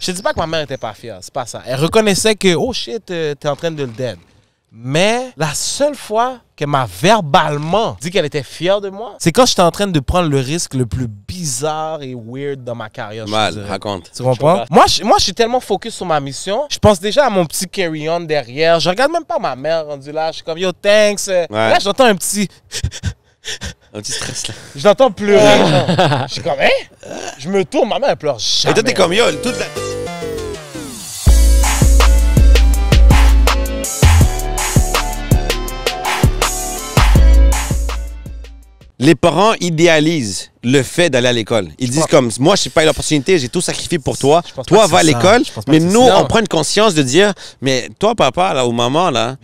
Je te dis pas que ma mère était pas fière, c'est pas ça. Elle reconnaissait que, oh shit, euh, t'es en train de le dead. Mais la seule fois qu'elle m'a verbalement dit qu'elle était fière de moi, c'est quand j'étais en train de prendre le risque le plus bizarre et weird dans ma carrière. Mal, raconte. Tu comprends? Moi je, moi, je suis tellement focus sur ma mission. Je pense déjà à mon petit carry-on derrière. Je regarde même pas ma mère rendue là. Je suis comme, yo, thanks. Là, j'entends un petit... un petit stress là. Je l'entends pleurer. je suis comme, hein? Je me tourne, ma mère, elle pleure jamais. Et toi, t'es comme, yo, toute la... les parents idéalisent le fait d'aller à l'école. Ils disent comme moi, je n'ai pas eu l'opportunité, j'ai tout sacrifié pour toi. Toi, va à l'école. Mais nous, on prend une conscience de dire, mais toi, papa, là, ou maman, là,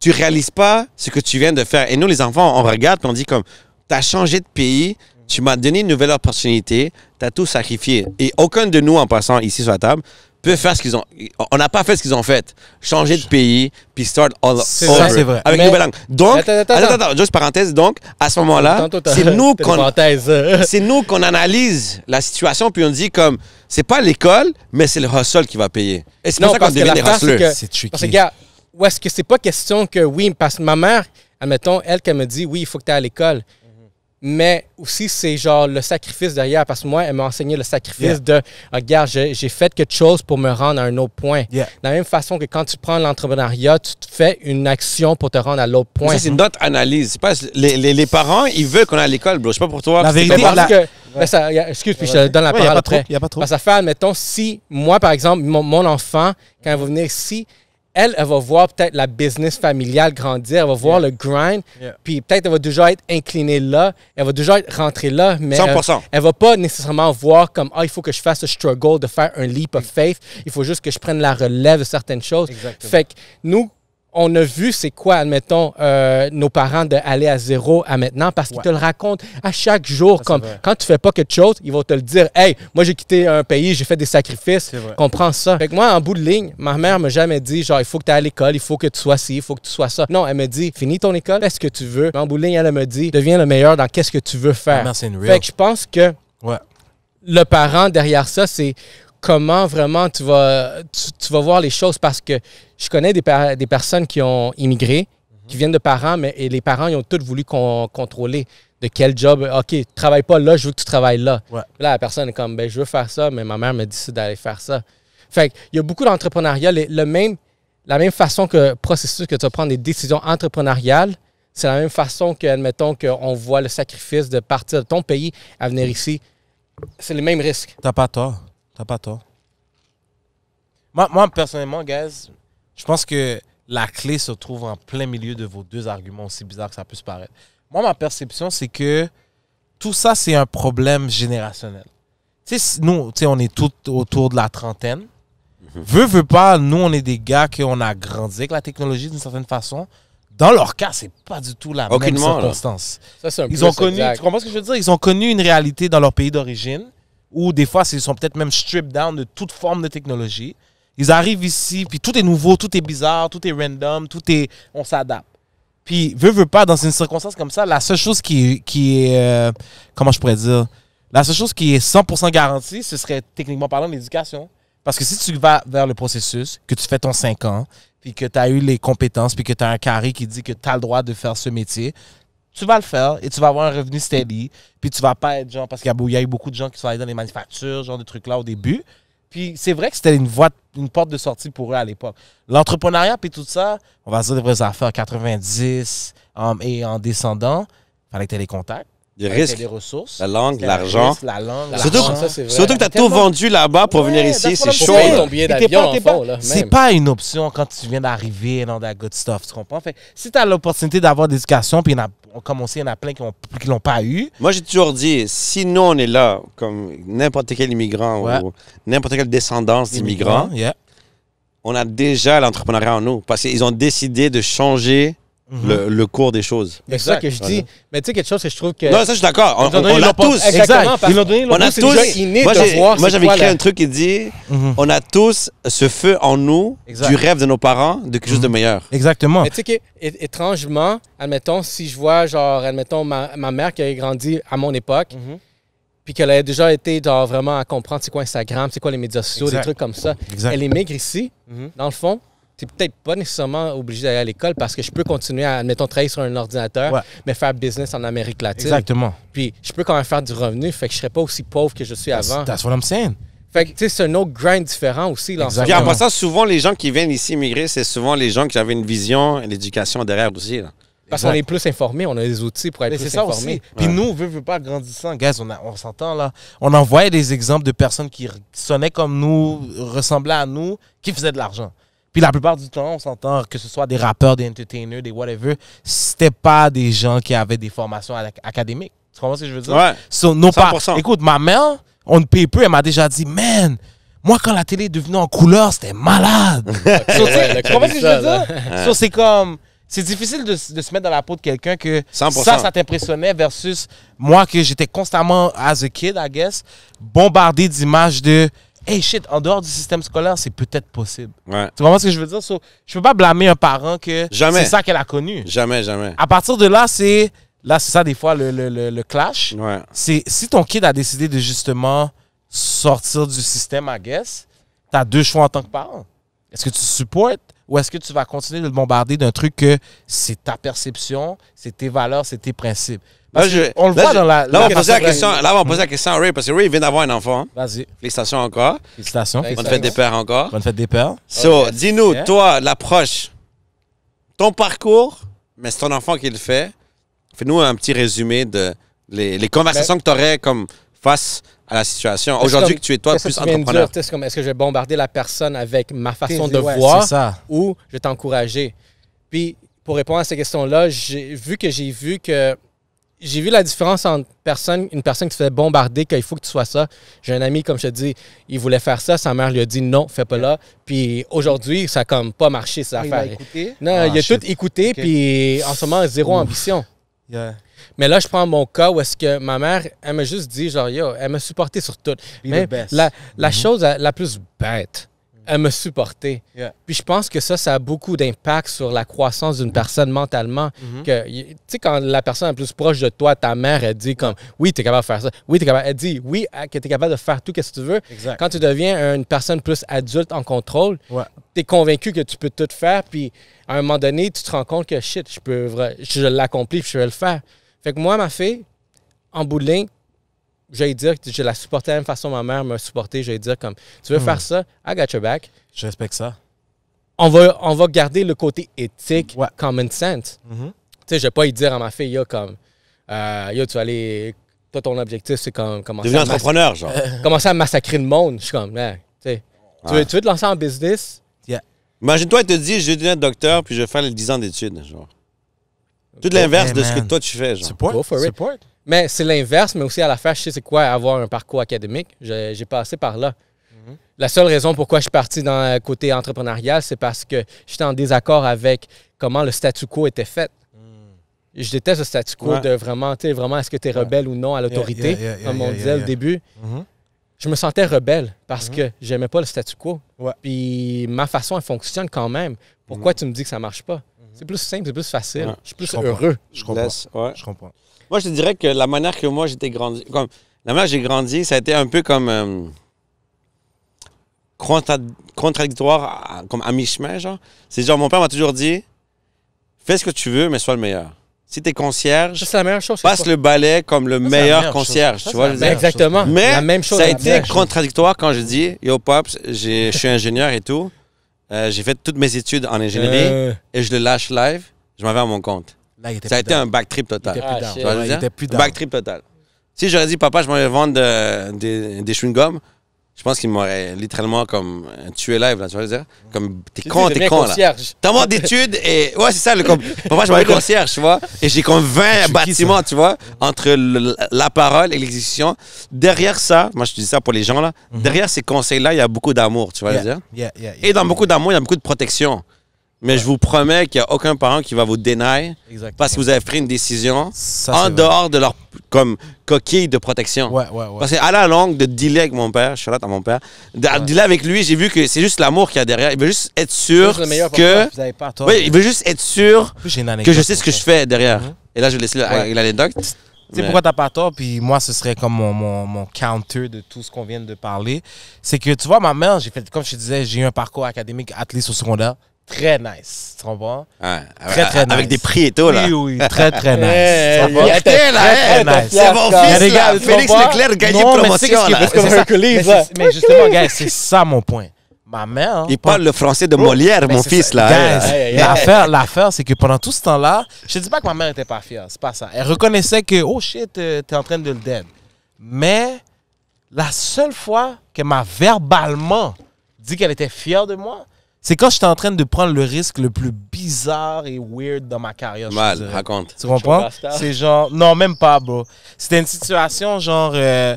tu réalises pas ce que tu viens de faire. Et nous, les enfants, on regarde, on dit comme, tu as changé de pays, tu m'as donné une nouvelle opportunité, tu as tout sacrifié. Et aucun de nous, en passant ici sur la table, peut faire ce qu'ils ont. On n'a pas fait ce qu'ils ont fait. Changer de pays, puis start all over » c'est vrai. Avec une nouvelle langue. Donc, attends, attends, juste parenthèse. Donc, à ce moment-là, c'est nous qu'on. c'est nous qu'on analyse la situation, puis on dit comme, c'est pas l'école, mais c'est le hustle qui va payer. Et c'est pour ça qu'on devient des hustlers. Parce que, gars, où est-ce que c'est pas question que, oui, parce que ma mère, admettons, elle, qu'elle me dit, oui, il faut que tu ailles à l'école mais aussi c'est genre le sacrifice derrière parce que moi elle m'a enseigné le sacrifice de ah, regarde j'ai fait quelque chose pour me rendre à un autre point de la même façon que quand tu prends l'entrepreneuriat tu te fais une action pour te rendre à l'autre point c'est autre analyse pas, les, les, parents ils veulent qu'on aille à l'école bro je sais pas pour toi la vérité parce que, ben, excuse puis je te donne la parole a pas trop. ça fait admettons si moi par exemple mon, enfant quand il va venir ici si, elle, elle va voir peut-être la business familiale grandir, elle va voir le grind, puis peut-être elle va déjà être inclinée là, elle va déjà être rentrée là, mais Elle, va pas nécessairement voir comme ah il faut que je fasse ce struggle de faire un leap of mm. faith, il faut juste que je prenne la relève de certaines choses. Exactement. Fait que nous on a vu c'est quoi, admettons, euh, nos parents d'aller à zéro à maintenant parce qu'ils te le racontent à chaque jour. comme quand tu fais pas quelque chose, ils vont te le dire. Hey, moi j'ai quitté un pays, j'ai fait des sacrifices. Comprends ça. Fait moi, en bout de ligne, ma mère m'a jamais dit genre il faut que tu ailles à l'école, il faut que tu sois ci, il faut que tu sois ça. Non, elle me dit finis ton école, fais ce que tu veux. en bout de ligne, elle me dit deviens le meilleur dans qu'est-ce que tu veux faire. Fait que je pense que le parent derrière ça, c'est comment vraiment tu vas, tu, vas voir les choses parce que je connais des, personnes qui ont immigré, mhm. qui viennent de parents, mais et les parents, ils ont tous voulu contrôler de quel job. OK, travaille pas là, je veux que tu travailles là. Là, la personne est comme, ben, je veux faire ça, mais ma mère me décide d'aller faire ça. Fait il y a beaucoup d'entrepreneuriat. Le même, la même façon que processus que tu vas prendre des décisions entrepreneuriales, c'est la même façon que, admettons, qu'on voit le sacrifice de partir de ton pays à venir mhm. ici. C'est les mêmes risques. T'as pas tort. T'as pas tort. Moi, moi personnellement, guys, je pense que la clé se trouve en plein milieu de vos deux arguments, aussi bizarre que ça puisse paraître. Moi, ma perception, c'est que tout ça, c'est un problème générationnel. Tu sais, nous, tu sais, on est tous autour de la trentaine. Mhm. Veux, veux pas, nous, on est des gars qui ont grandi avec la technologie d'une certaine façon. Dans leur cas, c'est pas du tout la même circonstance. Ils ont connu, tu comprends ce que je veux dire? Ils ont connu une réalité dans leur pays d'origine ou des fois, ils sont peut-être même stripped down de toute forme de technologie. Ils arrivent ici, puis tout est nouveau, tout est bizarre, tout est random, tout est. On s'adapte. Puis, veut, veut pas, dans une circonstance comme ça, la seule chose qui, est. Euh, comment je pourrais dire La seule chose qui est 100% garantie, ce serait techniquement parlant l'éducation. Parce que si tu vas vers le processus, que tu fais ton 5 ans, puis que tu as eu les compétences, puis que tu as un carré qui dit que tu as le droit de faire ce métier, tu vas le faire et tu vas avoir un revenu steady. Puis tu vas pas être genre, parce qu'il y a eu beaucoup de gens qui sont allés dans les manufactures, genre des trucs là au début. Puis c'est vrai que c'était une voie, une porte de sortie pour eux à l'époque. L'entrepreneuriat puis tout ça, on va dire des vraies affaires 90 et en descendant, fallait que tu aies les contacts, risques. Les ressources. La langue, l'argent. La langue, surtout, que tu as tout vendu là-bas pour venir ici. C'est chaud. C'est pas une option quand tu viens d'arriver dans la good stuff. Tu comprends? Fait, si tu as l'opportunité d'avoir d'éducation, puis comme on sait, il y en a plein qui ne l'ont pas eu. Moi, j'ai toujours dit, si nous, on est là, comme n'importe quel immigrant ou n'importe quelle descendance d'immigrants, on a déjà l'entrepreneuriat en nous. Parce qu'ils ont décidé de changer Mhm. le, cours des choses. C'est ça que je dis. Mais tu sais, quelque chose que je trouve que. Non, ça, je suis d'accord. On, on, tous. Exactement. on a tous. moi, j'avais écrit un truc qui dit mhm. on a tous ce feu en nous du rêve de nos parents de quelque chose de mhm. meilleur. Exactement. Mais tu sais, étrangement, admettons, si je vois, genre, admettons, ma, mère qui a grandi à mon époque, puis qu'elle a déjà été, genre, vraiment à comprendre c'est quoi Instagram, c'est quoi les médias sociaux, des trucs comme ça. elle Elle maigre ici, dans le fond c'est peut-être pas nécessairement obligé d'aller à l'école parce que je peux continuer à, mettons, travailler sur un ordinateur, mais faire business en Amérique latine. Exactement. Puis je peux quand même faire du revenu, fait que je serais pas aussi pauvre que je suis avant. That's what I'm saying. Fait que, c'est un autre grind différent aussi. Puis en passant, souvent, les gens qui viennent ici immigrer, c'est souvent les gens qui avaient une vision et l'éducation derrière aussi. Parce qu'on est plus informés, on a des outils pour être plus informé. Puis nous, on veut, pas grandissant, guys, on, on s'entend là. On envoyait des exemples de personnes qui sonnaient comme nous, ressemblaient à nous, qui faisaient de l'argent. Puis la plupart du temps, on s'entend que ce soit des rappeurs, des entertainers, des whatever, c'était pas des gens qui avaient des formations académiques. Tu comprends ce que je veux dire? Ouais. Pas, écoute, ma mère, on ne paye plus, elle m'a déjà dit, man, moi, quand la télé est devenue en couleur, c'était malade. tu comprends ce que je veux dire? c'est comme. C'est difficile de, se mettre dans la peau de quelqu'un que ça, ça t'impressionnait versus moi que j'étais constamment, as a kid, I guess, bombardé d'images de hey shit, en dehors du système scolaire, c'est peut-être possible. Ouais. Tu comprends ce que je veux dire? So, je peux pas blâmer un parent que c'est ça qu'elle a connu. Jamais, jamais. À partir de là, c'est. Là, c'est ça, des fois, le, le, le, clash. Ouais. C'est si ton kid a décidé de justement sortir du système, I guess, as deux choix en tant que parent. Est-ce que tu supportes ou est-ce que tu vas continuer de le bombarder d'un truc que c'est ta perception, c'est tes valeurs, c'est tes principes? Là, on le voit dans la. Là, on la question, là, on va poser la question à Ray, parce que Ray vient d'avoir un enfant. Vas-y. Félicitations encore. Félicitations. Bonne fait des pères encore. Bonne fait des pères. So, dis-nous, toi, l'approche, ton parcours, mais c'est ton enfant qui le fait. Fais-nous un petit résumé de les, conversations ben, que tu aurais comme face à la situation. Aujourd'hui que tu es toi plus entrepreneur. est-ce que je vais bombarder la personne avec ma façon de voir ou je vais t'encourager. Puis pour répondre à ces questions-là, j'ai vu que j'ai vu que j'ai vu la différence entre personne, une personne qui se fait bombarder qu'il faut que tu sois ça. J'ai un ami, comme je te dis, il voulait faire ça, sa mère lui a dit non, fais pas là. Puis aujourd'hui, ça n'a comme pas marché, cette affaire. Non, il a ah, tout écouté, puis en ce moment, zéro ambition. Mais là, je prends mon cas où est-ce que ma mère, elle m'a juste dit, genre, yo, elle m'a supporté sur tout. Mais La, mm-hmm. chose la plus bête, à me supporter. Puis je pense que ça, ça a beaucoup d'impact sur la croissance d'une personne mentalement. Mm-hmm. Tu sais, quand la personne la plus proche de toi, ta mère, elle dit comme « Oui, tu es capable de faire ça. Oui, tu es capable. » Elle dit « Oui, que tu es capable de faire tout ce que tu veux. Quand tu deviens une personne plus adulte en contrôle, tu es convaincu que tu peux tout faire. Puis à un moment donné, tu te rends compte que « Shit, je peux je l'accomplis je vais le faire. » Fait que moi, ma fille, en bout de ligne, j'allais dire que je la supportais de la même façon ma mère m'a supporté. J'allais dire comme, tu veux faire hmm. ça, I got your back. Je respecte ça. On va, on va garder le côté éthique, common sense. Mm-hmm. Tu sais, je vais pas y dire à ma fille, comme, euh, yo, tu vas aller, toi, ton objectif, c'est comme, commencer Devenir entrepreneur, genre. commencer à massacrer le monde. Je suis comme, tu, veux, tu veux te lancer en business? Imagine-toi, elle te dit, je vais devenir docteur, puis je vais faire les 10 ans d'études, genre. Tout l'inverse de ce que toi, tu fais, genre. Support, Go for it. Support. Mais c'est l'inverse, mais aussi à la fin, je sais c'est quoi avoir un parcours académique. J'ai passé par là. Mm-hmm. La seule raison pourquoi je suis parti dans le côté entrepreneurial, c'est parce que j'étais en désaccord avec comment le statu quo était fait. Mm. Je déteste le statu quo de vraiment, tu sais, vraiment, est-ce que tu es rebelle ou non à l'autorité, comme on disait au début. Mm-hmm. Je me sentais rebelle parce mm-hmm. que j'aimais pas le statu quo. Puis ma façon, elle fonctionne quand même. Pourquoi mm. tu me dis que ça marche pas? C'est plus simple, c'est plus facile. Je suis plus heureux. Je comprends. je comprends. Moi, je te dirais que la manière que moi, j'étais grandi, comme, la manière j'ai grandi, ça a été un peu comme euh, contradictoire, comme à mi-chemin, genre. C'est genre, mon père m'a toujours dit, fais ce que tu veux, mais sois le meilleur. Si t'es concierge, passe le balai comme le meilleur concierge. Tu vois, Exactement. Mais la même chose, ça a été contradictoire quand je dis, yo, Pops, je suis ingénieur et tout. Euh, j'ai fait toutes mes études en ingénierie euh. et je le lâche live, je m'en vais à mon compte. Ça a été un back trip total. Ah, tu dire? Back trip total. Si j'aurais dit, papa, je m'en vais vendre euh, des- des chewing-gums, je pense qu'il m'aurait littéralement comme euh, tué live, là, tu vois, dire. Comme, t'es con, t'es con, là. T'as moins d'études et. Ouais, c'est ça, le comme. moi je m'appelle concierge, tu vois. Et j'ai comme 20 bâtiments, tu vois, entre la parole et l'exécution. Derrière ça, moi, je te dis ça pour les gens, là. Mhm. Derrière ces conseils-là, il y a beaucoup d'amour, tu vois, yeah. dire. et dans beaucoup d'amour, il y a beaucoup de protection. Mais je vous promets qu'il n'y a aucun parent qui va vous dénier parce que vous avez pris une décision en dehors de leur comme coquille de protection. Parce qu'à la longue, de dealer avec mon père, je suis là à mon père, de dealer avec lui, j'ai vu que c'est juste l'amour qu'il y a derrière. Il veut juste être sûr que. Vous il veut juste être sûr que je sais ce que je fais derrière. Mhm. Et là, je vais laisser l'anecdote. Tu sais pourquoi t'as pas tort, puis moi, ce serait comme mon, mon, counter de tout ce qu'on vient de parler. C'est que, tu vois, ma mère, j'ai fait, comme je te disais, j'ai eu un parcours académique, athlète au secondaire très nice. Tu comprends? très, très avec nice. Avec des prix et tout, là. Oui, oui, très, très nice. Il était là, très, nice. C'est mon fils, gars, Félix Leclerc gagne non, promotion, là. C'est mais, mais justement, gars, c'est ça mon point. Ma mère... Hein. Il parle le français de oh, Molière, mon fils, là. L'affaire, l'affaire, c'est que pendant tout ce temps-là, je ne dis pas que ma mère n'était pas fière, c'est pas ça. Elle reconnaissait que, oh shit, euh, es en train de le dead. Mais la seule fois qu'elle m'a verbalement dit qu'elle était fière de moi, c'est quand j'étais en train de prendre le risque le plus bizarre et weird dans ma carrière. Mal, raconte. Tu comprends? C'est genre. Non, même pas, bro. C'était une situation genre. Euh,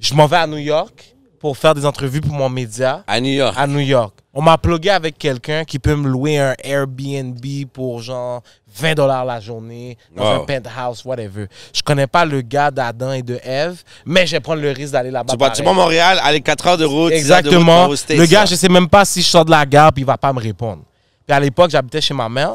je m'en vais à New York pour faire des entrevues pour mon média. À New York. À New York. On m'a plugué avec quelqu'un qui peut me louer un Airbnb pour genre 20 dollars la journée dans un penthouse, whatever. Je connais pas le gars d'Adam et de Eve, mais je vais prendre le risque d'aller là-bas. Tu vas à Montréal, aller 4 heures de route. Exactement. le gars, je sais même pas si je sors de la gare puis il va pas me répondre. Puis à l'époque, j'habitais chez ma mère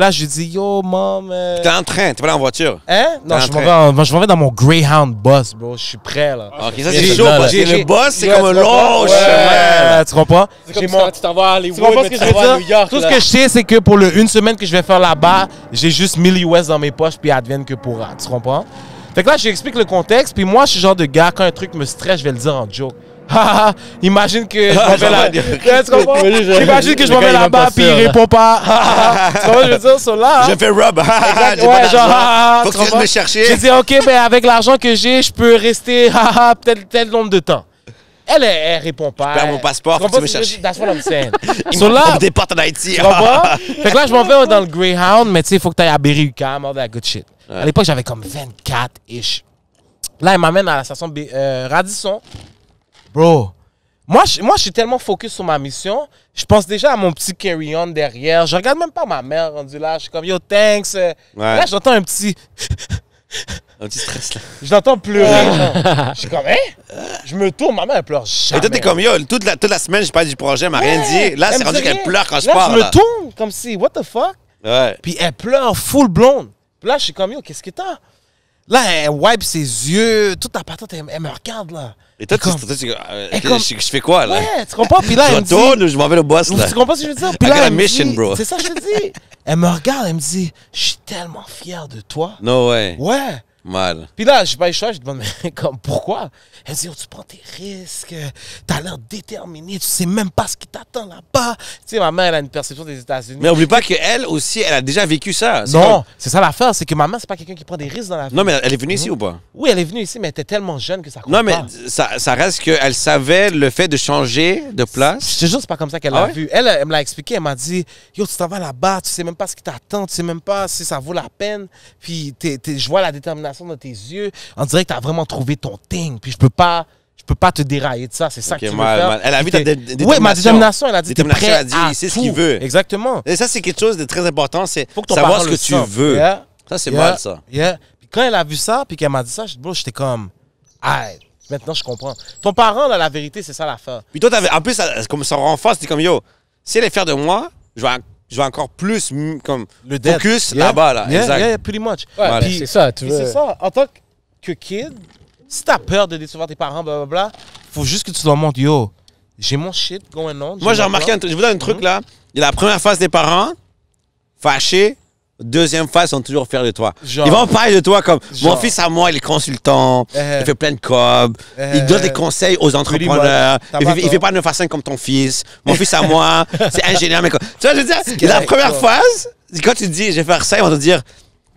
là, je dis, yo, maman. tu euh, T'es en train, t'es pas en voiture. Hein? Non, je m'en, vais dans mon Greyhound bus, bro. Je suis prêt, là. Ok, ça, c'est chaud. Parce que le bus, c'est comme un long chemin. Tu comprends? C'est mon... tu t'en vas à Hollywood, mais New York. Tout ce que je sais, c'est que pour le une semaine que je vais faire là-bas, j'ai juste 1000 US dans mes poches, puis advienne que pourra. Tu comprends? Fait que là, je lui explique le contexte, puis moi, je suis genre de gars, quand un truc me stresse, je vais le dire en joke imagine que je ah, que je m'en vais là-bas, puis il répond pas. je veux dire, hein? fais rub. ouais, Faut que me chercher. Je dis OK, mais avec l'argent que j'ai, je peux rester tel, tel nombre de temps. Elle, répond pas. Je perds mon passeport, faut que tu me cherches. On what en Haïti. là, je m'en vais dans le Greyhound, mais tu sais, il faut que tu ailles à Berry-UQAM, all that good shit. À l'époque, j'avais comme 24-ish. Là, elle m'amène à la station euh, Radisson bro, moi je, moi, suis tellement focus sur ma mission, je pense déjà à mon petit carry-on derrière. Je regarde même pas ma mère rendue là. Je suis comme, yo, thanks. Euh, là, j'entends un petit. un petit stress là. Je l'entends pleurer. je suis comme, hein? Je me tourne, ma mère, elle pleure jamais. Et toi, t'es comme, yo, toute la, toute la semaine, je parle du projet, elle m'a rien dit. Là, c'est rendu qu'elle pleure quand je là, parle. Je me tourne, comme si, what the fuck? Ouais. Puis elle pleure full blonde. Puis là, je suis comme, yo, qu'est-ce que t'as? Là, elle wipe ses yeux, toute la patate, elle me regarde là. Et toi, tu, toi, tu- ah, je, fais quoi, là? Ouais, tu comprends? Puis là, elle me retourne ou je m'en vais le boss, là? Tu comprends ce que je veux dire? Puis là, a elle mission, bro. C'est ça que je te dis. Elle me regarde, elle me dit Je suis tellement fier de toi. No way. Ouais. Mal. Puis là, je pas choix, je demande, mais comme, pourquoi? Elle dit, oh, tu prends tes risques, t'as l'air déterminé, tu sais même pas ce qui t'attend là-bas. Tu sais, ma mère, elle a une perception des États-Unis. Mais oublie pas qu'elle aussi, elle a déjà vécu ça. Non, c'est ça l'affaire, c'est que ma maman, c'est pas quelqu'un qui prend des risques dans la vie. Non, mais elle est venue ici mhm. ou pas? Oui, elle est venue ici, mais elle était tellement jeune que ça compte Non, mais Ça, ça reste qu'elle savait le fait de changer de place. Je te c'est pas comme ça qu'elle ah l'a vu. Elle, elle me l'a expliqué, elle m'a dit, yo, tu t'en vas là-bas, tu sais même pas ce qui t'attend, tu sais même pas si ça vaut la peine. Puis, je vois la détermination dans tes yeux, on dirait que tu as vraiment trouvé ton thing. Puis je peux pas je peux pas te dérailler de ça, c'est ça okay, que tu Elle a vu ta détermination. ma détermination, elle a dit prêt à a c'est ce qu'il veut. Exactement. Et ça c'est quelque chose de très important, c'est savoir ce que tu veux. Ça c'est mal ça. Yeah. quand elle a vu ça, puis qu'elle m'a dit ça, j'étais comme ah, maintenant je comprends. Ton parent là, la vérité, c'est ça la fin, Puis toi avais, en plus comme son renforce, c'était comme yo, si elle est fière de moi, je vais je vais encore plus comme le focus là-bas là. exact. Yeah, pretty much. Ouais, ben, c'est ça, tu veux. C'est ça. En tant que kid, si t'as peur de décevoir tes parents, bla bla faut juste que tu te montres, yo, j'ai mon shit going on. Moi j'ai remarqué, un, je vous donne un truc mhm. là. Il y a la première phase des parents, fâchés, deuxième phase, ils vont toujours faire de toi. Ils vont parler de toi comme mon fils à moi, il est consultant, eh. il fait plein de cob, eh. il donne des conseils aux entrepreneurs, il, fait, fait pas de façon comme ton fils. Mon fils à moi, c'est ingénieur, mais Tu vois, je veux dire, la première phase, quand tu dis je vais faire ça, ils vont te dire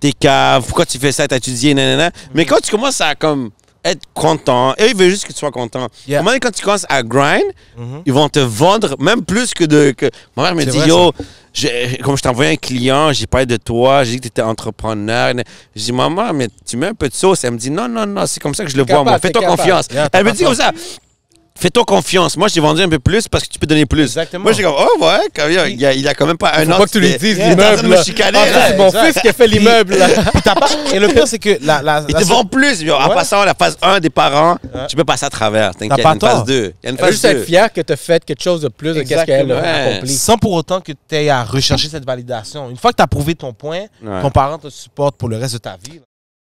t'es cave, pourquoi tu fais ça, t'as étudié, nanana. Mm. Mais quand tu commences à comme être content. Et ils veulent juste que tu sois content. Quand tu commences à grind, mm-hmm. ils vont te vendre même plus que de. Que... Ma mère me dit, yo, comme je t'envoie un client, j'ai parlé de toi, j'ai dit que tu étais entrepreneur. J'ai dit, maman, mais tu mets un peu de sauce. Elle me dit, non, non, non, c'est comme ça que je le vois, moi. Fais-toi confiance. elle me dit comme ça. Fais-toi confiance. Moi, j'ai vendu un peu plus parce que tu peux donner plus. Exactement. Moi, j'ai comme, oh, ouais, il, a, a quand même pas un an. Faut que tu lui dises l'immeuble. Ah, c'est mon fils qui a fait l'immeuble. Et le pire, c'est que la. Ils te vendent plus. En ouais. passant la phase 1 des parents, tu peux passer à travers. T'inquiète, il y a une phase 2. Tu juste être fier que tu as fait quelque chose de plus de ce qu'elle a accompli. Sans pour autant que tu aies à rechercher cette validation. Une fois que tu as prouvé ton point, ton parent te supporte pour le reste de ta vie.